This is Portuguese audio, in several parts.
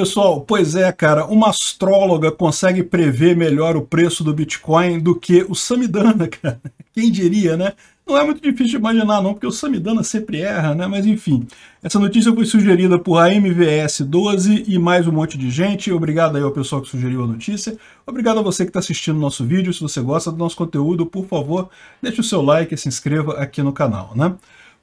Pessoal, pois é, cara, uma astróloga consegue prever melhor o preço do Bitcoin do que o Samidana, cara. Quem diria, né? Não é muito difícil de imaginar, não, porque o Samidana sempre erra, né? Mas enfim, essa notícia foi sugerida por AMVS12 e mais um monte de gente. Obrigado aí ao pessoal que sugeriu a notícia. Obrigado a você que está assistindo o nosso vídeo. Se você gosta do nosso conteúdo, por favor, deixe o seu like e se inscreva aqui no canal, né?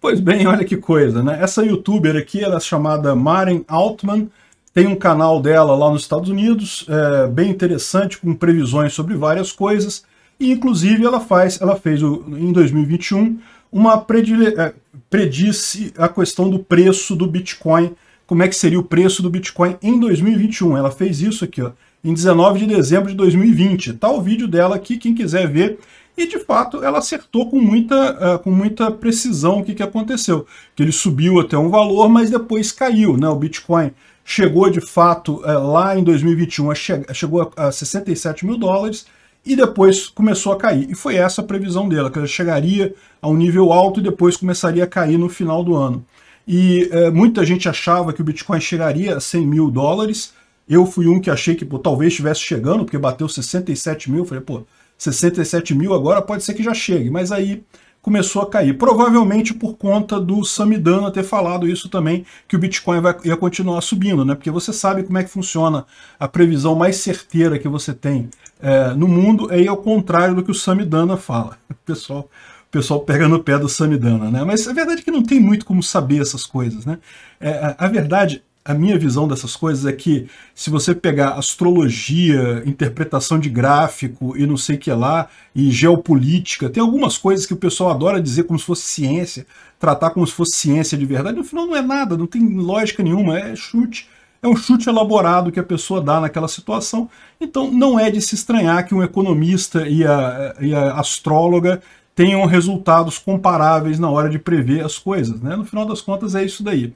Pois bem, olha que coisa, né? Essa youtuber aqui, ela é chamada Maren Altman, tem um canal dela lá nos Estados Unidos, é, bem interessante, com previsões sobre várias coisas. E, inclusive, ela, faz, ela fez, em 2021, uma predile... É, predisse a questão do preço do Bitcoin, como é que seria o preço do Bitcoin em 2021. Ela fez isso aqui, ó, em 19 de dezembro de 2020. Tá o vídeo dela aqui, quem quiser ver. E, de fato, ela acertou com muita, uh, com muita precisão o que, que aconteceu. Que ele subiu até um valor, mas depois caiu, né? O Bitcoin chegou de fato é, lá em 2021, che chegou a, a 67 mil dólares e depois começou a cair. E foi essa a previsão dela, que ela chegaria a um nível alto e depois começaria a cair no final do ano. E é, muita gente achava que o Bitcoin chegaria a 100 mil dólares. Eu fui um que achei que pô, talvez estivesse chegando, porque bateu 67 mil. Falei, pô, 67 mil agora pode ser que já chegue. Mas aí começou a cair. Provavelmente por conta do Samidana ter falado isso também, que o Bitcoin vai, ia continuar subindo, né? Porque você sabe como é que funciona a previsão mais certeira que você tem é, no mundo, é ao contrário do que o Samidana fala. O pessoal, o pessoal pega no pé do Samidana, né? Mas a é verdade é que não tem muito como saber essas coisas, né? É, a, a verdade a minha visão dessas coisas é que se você pegar astrologia, interpretação de gráfico e não sei o que lá, e geopolítica, tem algumas coisas que o pessoal adora dizer como se fosse ciência, tratar como se fosse ciência de verdade, no final não é nada, não tem lógica nenhuma, é chute. É um chute elaborado que a pessoa dá naquela situação. Então, não é de se estranhar que um economista e a, e a astróloga tenham resultados comparáveis na hora de prever as coisas. Né? No final das contas, é isso daí.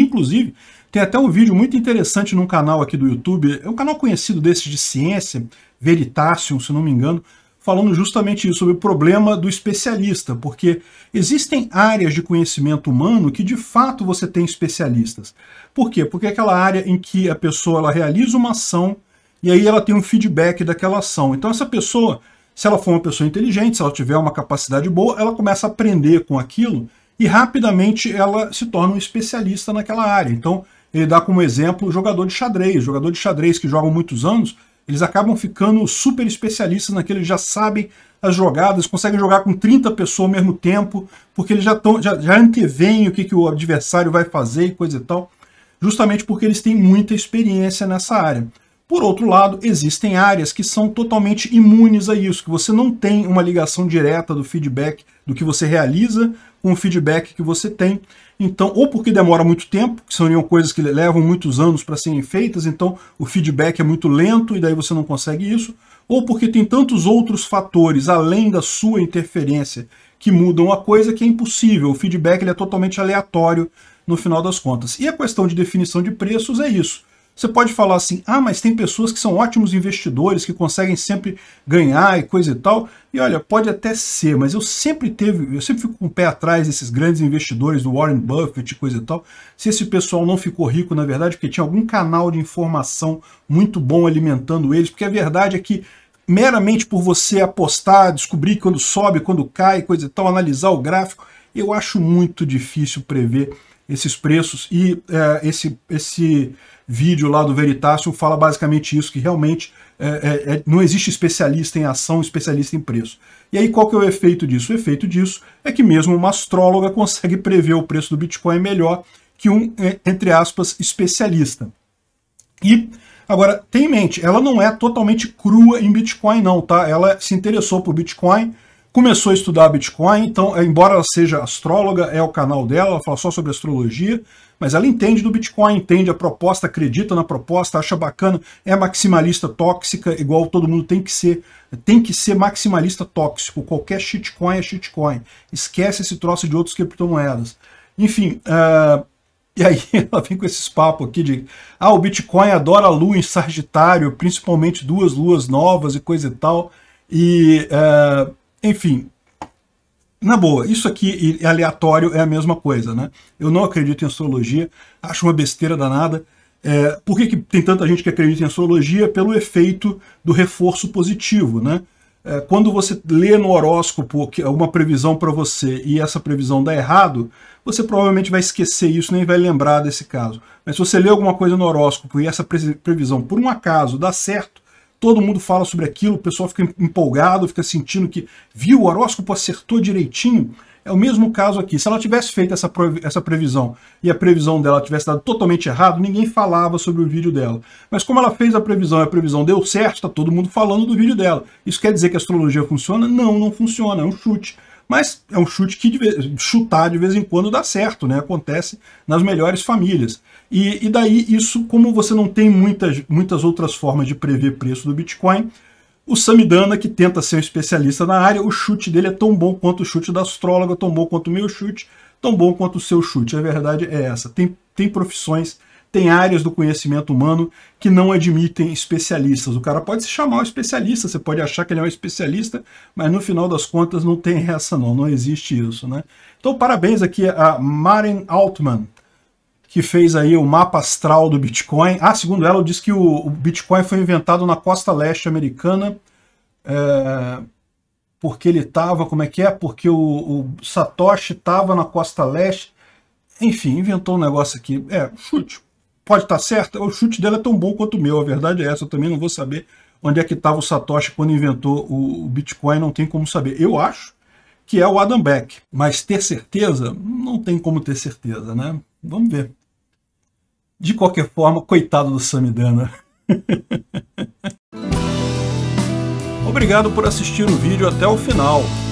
Inclusive, tem até um vídeo muito interessante num canal aqui do YouTube, é um canal conhecido desses de ciência, Veritasium, se não me engano, falando justamente isso, sobre o problema do especialista, porque existem áreas de conhecimento humano que de fato você tem especialistas. Por quê? Porque é aquela área em que a pessoa ela realiza uma ação e aí ela tem um feedback daquela ação. Então essa pessoa, se ela for uma pessoa inteligente, se ela tiver uma capacidade boa, ela começa a aprender com aquilo e rapidamente ela se torna um especialista naquela área. Então, ele dá como exemplo o jogador de xadrez. Jogador de xadrez que jogam muitos anos, eles acabam ficando super especialistas naquilo, eles já sabem as jogadas, conseguem jogar com 30 pessoas ao mesmo tempo, porque eles já, tão, já, já antevêm o que, que o adversário vai fazer e coisa e tal, justamente porque eles têm muita experiência nessa área. Por outro lado, existem áreas que são totalmente imunes a isso, que você não tem uma ligação direta do feedback do que você realiza com o feedback que você tem. Então, ou porque demora muito tempo, que são coisas que levam muitos anos para serem feitas, então o feedback é muito lento e daí você não consegue isso, ou porque tem tantos outros fatores além da sua interferência que mudam a coisa que é impossível. O feedback ele é totalmente aleatório no final das contas. E a questão de definição de preços é isso. Você pode falar assim, ah, mas tem pessoas que são ótimos investidores, que conseguem sempre ganhar e coisa e tal. E olha, pode até ser, mas eu sempre teve, eu sempre fico com o pé atrás desses grandes investidores do Warren Buffett e coisa e tal. Se esse pessoal não ficou rico, na verdade, porque tinha algum canal de informação muito bom alimentando eles, porque a verdade é que meramente por você apostar, descobrir quando sobe, quando cai, coisa e tal, analisar o gráfico, eu acho muito difícil prever esses preços e é, esse, esse vídeo lá do Veritácio fala basicamente isso, que realmente é, é, é, não existe especialista em ação, especialista em preço. E aí qual que é o efeito disso? O efeito disso é que mesmo uma astróloga consegue prever o preço do Bitcoin melhor que um, é, entre aspas, especialista. E agora, tenha em mente, ela não é totalmente crua em Bitcoin não, tá? Ela se interessou por Bitcoin, começou a estudar Bitcoin, então, embora ela seja astróloga, é o canal dela, ela fala só sobre astrologia, mas ela entende do Bitcoin, entende a proposta, acredita na proposta, acha bacana, é maximalista tóxica, igual todo mundo tem que ser, tem que ser maximalista tóxico, qualquer shitcoin é shitcoin, esquece esse troço de outras criptomoedas. Enfim, uh, e aí ela vem com esses papos aqui de ah, o Bitcoin adora a lua em Sagitário, principalmente duas luas novas e coisa e tal, e... Uh, enfim, na boa, isso aqui é aleatório é a mesma coisa, né? Eu não acredito em astrologia, acho uma besteira danada. É, por que, que tem tanta gente que acredita em astrologia? Pelo efeito do reforço positivo, né? É, quando você lê no horóscopo alguma previsão para você e essa previsão dá errado, você provavelmente vai esquecer isso, nem vai lembrar desse caso. Mas se você lê alguma coisa no horóscopo e essa previsão, por um acaso, dá certo, todo mundo fala sobre aquilo, o pessoal fica empolgado, fica sentindo que viu, o horóscopo acertou direitinho. É o mesmo caso aqui. Se ela tivesse feito essa, essa previsão e a previsão dela tivesse dado totalmente errado, ninguém falava sobre o vídeo dela. Mas como ela fez a previsão e a previsão deu certo, está todo mundo falando do vídeo dela. Isso quer dizer que a astrologia funciona? Não, não funciona, é um chute mas é um chute que de vez, chutar de vez em quando dá certo, né? Acontece nas melhores famílias. E, e daí isso, como você não tem muitas, muitas outras formas de prever preço do Bitcoin, o Samidana, que tenta ser um especialista na área, o chute dele é tão bom quanto o chute da astróloga, tão bom quanto o meu chute, tão bom quanto o seu chute. A verdade é essa. Tem, tem profissões tem áreas do conhecimento humano que não admitem especialistas. O cara pode se chamar um especialista, você pode achar que ele é um especialista, mas no final das contas não tem essa não, não existe isso, né? Então parabéns aqui a Maren Altman, que fez aí o mapa astral do Bitcoin. Ah, segundo ela, diz que o, Bitcoin foi inventado na costa leste americana, é, porque ele estava, como é que é? Porque o, o Satoshi estava na costa leste, enfim, inventou um negócio aqui. É, chute pode estar tá certa, o chute dela é tão bom quanto o meu, a verdade é essa, eu também não vou saber onde é que estava o Satoshi quando inventou o Bitcoin, não tem como saber. Eu acho que é o Adam Beck, mas ter certeza, não tem como ter certeza, né? Vamos ver. De qualquer forma, coitado do Samidana. Obrigado por assistir o vídeo até o final.